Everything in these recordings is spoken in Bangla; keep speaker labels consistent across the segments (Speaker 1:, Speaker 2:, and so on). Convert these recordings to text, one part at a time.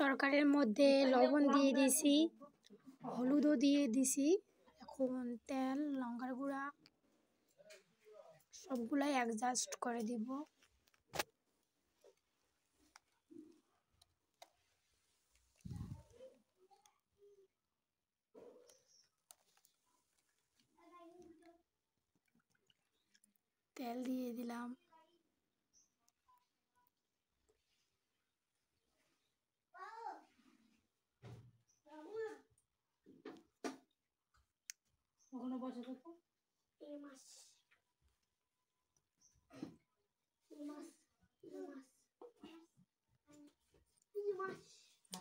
Speaker 1: তরকারির মধ্যে লবণ দিয়ে দিয়েছি হলুদও দিয়ে দিছি এখন তেল লঙ্কার গুঁড়া সবগুলাই অ্যাডজাস্ট করে দিব তেল দিয়ে দিলাম মাসে কত এ মাস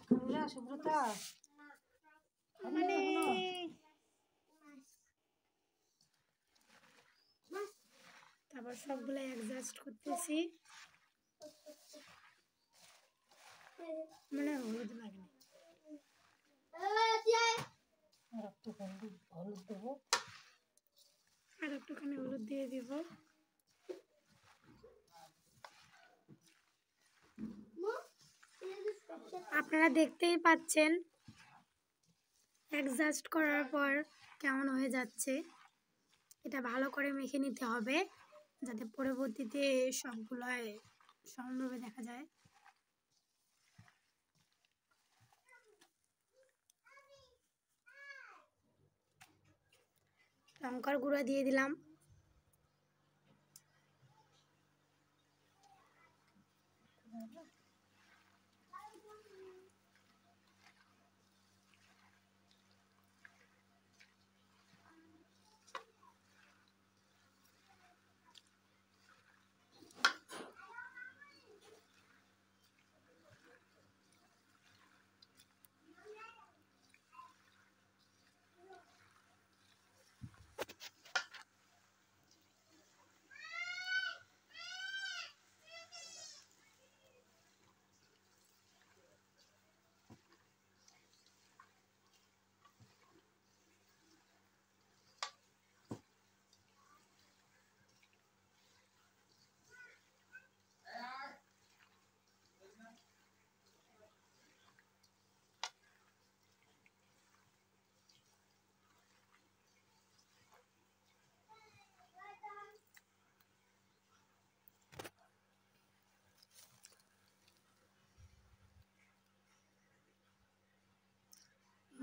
Speaker 1: তারপর সবগুলো অ্যাডজাস্ট করতেছি মানে হলুদ লাগে আর একটুখানি হলুদ দিয়ে দিব আপনারা দেখতেই পাচ্ছেন অ্যাডজাস্ট করার পর কেমন হয়ে যাচ্ছে এটা ভালো করে মেখে নিতে হবে যাতে পরবর্তীতে সবগুলোয় সমানভাবে দেখা যায় লঙ্কার গুঁড়া দিয়ে দিলাম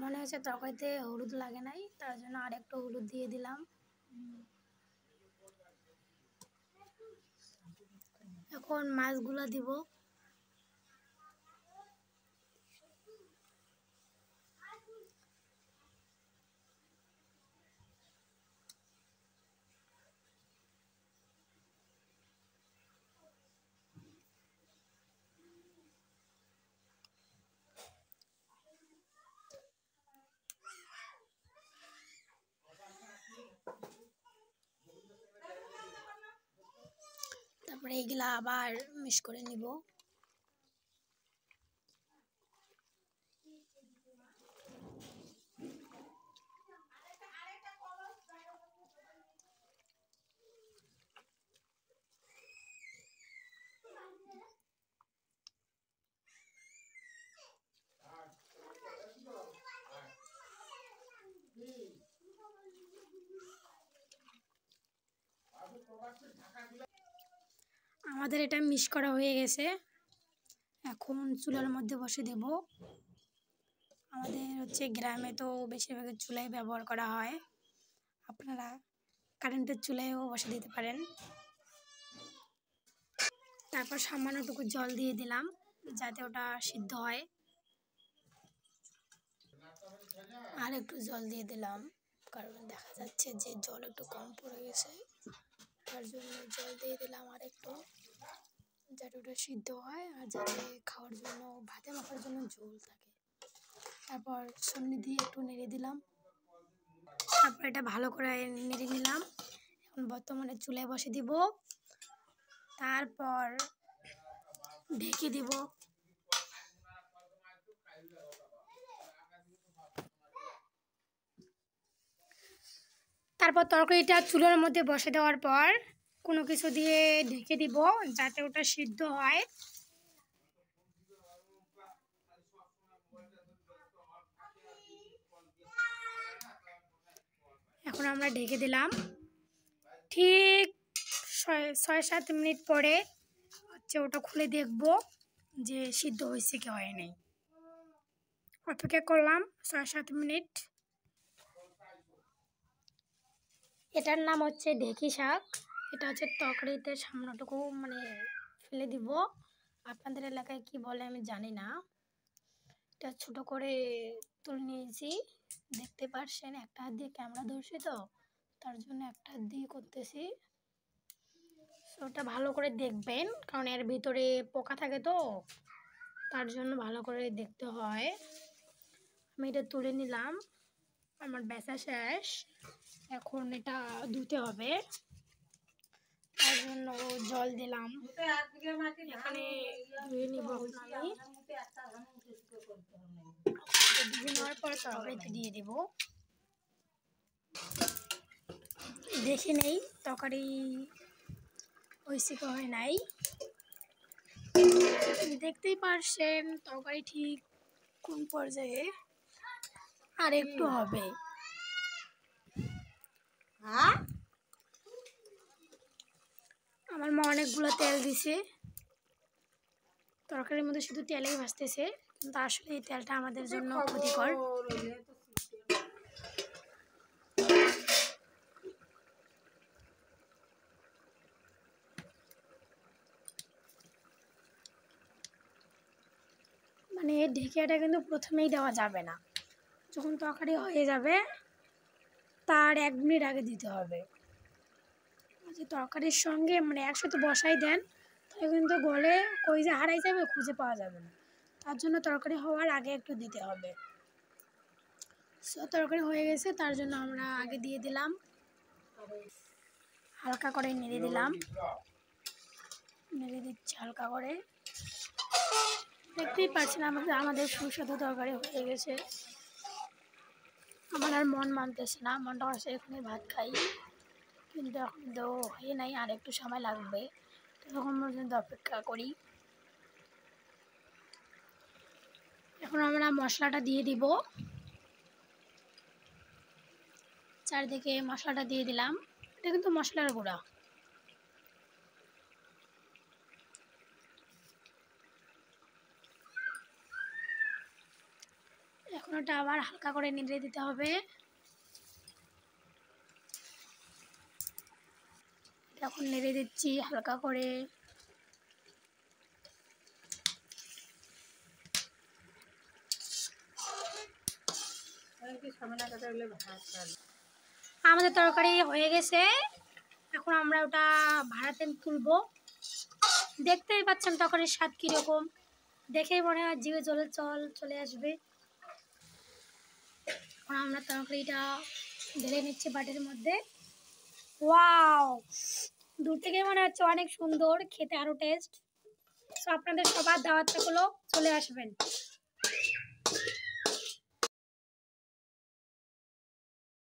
Speaker 1: মনে হয়েছে তরকারিতে হলুদ লাগে নাই তার জন্য আর একটু হলুদ দিয়ে দিলাম এখন মাছগুলো দিব তারপরে এইগুলা আবার মিশ করে নিব ঢাকা আমাদের এটা মিশ করা হয়ে গেছে এখন চুলার মধ্যে বসে দেব আমাদের হচ্ছে গ্রামে তো বেশিরভাগ চুলাই ব্যবহার করা হয় আপনারা কারেন্টের চুলায়ও বসে দিতে পারেন তারপর সামান্যটুকু জল দিয়ে দিলাম যাতে ওটা সিদ্ধ হয় আর একটু জল দিয়ে দিলাম কারণ দেখা যাচ্ছে যে জল একটু কম পড়ে গেছে তার জন্য জল দিয়ে দিলাম আর একটু যাতে সিদ্ধ হয় আর যাতে খাওয়ার জন্য ভাতে মাখার জন্য ঝোল থাকে তারপর সামনে দিয়ে একটু নেড়ে দিলাম তারপর এটা ভালো করে নেড়ে নিলাম এখন বর্তমানে চুলায় বসে দিব তারপর ঢেকে দিব তারপর তরকারিটা চুলোর মধ্যে বসে দেওয়ার পর কোনো কিছু দিয়ে ঢেকে দিব যাতে ওটা সিদ্ধ হয় এখন আমরা ঢেকে দিলাম ঠিক ছয় সাত মিনিট পরে হচ্ছে ওটা খুলে দেখব যে সিদ্ধ হয়েছে কি হয় নাই অপেক্ষা করলাম ছয় সাত মিনিট এটার নাম হচ্ছে ঢেকি শাক এটা হচ্ছে তকড়িতে সামনেটুকু মানে ফেলে দিব আপনাদের এলাকায় কি বলে আমি জানি না এটা ছোট করে তুলে নিয়েছি দেখতে পারছেন একটা হাত দিয়ে ক্যামেরা ধরছি তো তার জন্য একটা হাত দিয়ে করতেছি ওটা ভালো করে দেখবেন কারণ এর ভিতরে পোকা থাকে তো তার জন্য ভালো করে দেখতে হয় আমি এটা তুলে নিলাম আমার ব্যথা শেষ এখন এটা ধুতে হবে তার জন্য জল দিলাম এখানে নেওয়ার পর তরকারিতে দিয়ে দেব দেখে নেই তরকারি ঐশিক হয় নাই দেখতেই পারছেন তরকারি ঠিক কোন পর্যায়ে আর একটু হবে হ্যাঁ আমার মা অনেকগুলো তেল দিছে তরকারির মধ্যে শুধু তেলেই ভাসতেছে কিন্তু আসলে এই তেলটা আমাদের জন্য ক্ষতিকর মানে এই ঢেকিয়াটা কিন্তু প্রথমেই দেওয়া যাবে না যখন তরকারি হয়ে যাবে তার এক মিনিট আগে দিতে হবে যে তরকারির সঙ্গে মানে একসাথে বসাই দেন তাহলে কিন্তু গলে কই যে হারাই যাবে খুঁজে পাওয়া যাবে না তার জন্য তরকারি হওয়ার আগে একটু দিতে হবে সো তরকারি হয়ে গেছে তার জন্য আমরা আগে দিয়ে দিলাম হালকা করে নেড়ে দিলাম নেড়ে দিচ্ছি হালকা করে দেখতেই পাচ্ছেন আমাদের আমাদের সুস্বাদু তরকারি হয়ে গেছে আমার আর মন মানতেছে না মনটা আসে এখানে ভাত খাই কিন্তু এখন তো হয়ে নাই আর একটু সময় লাগবে তো তখন পর্যন্ত অপেক্ষা করি এখন আমরা মশলাটা দিয়ে দিব চারদিকে মশলাটা দিয়ে দিলাম এটা কিন্তু মশলার গুঁড়া এখন ওটা আবার হালকা করে নিড়ে দিতে হবে এখন নেড়ে দিচ্ছি হালকা করে আমাদের তরকারি হয়ে গেছে এখন আমরা ওটা ভাড়াতে তুলবো দেখতেই পাচ্ছেন তরকারির স্বাদ কীরকম দেখেই মনে হয় জিভে জলে চল চলে আসবে এখন আমরা তরকারিটা ঢেলে নিচ্ছি বাটির মধ্যে ওয়াও দূর থেকে মনে হচ্ছে অনেক সুন্দর খেতে আরও টেস্ট সো আপনাদের সবার দাওয়াত চলে আসবেন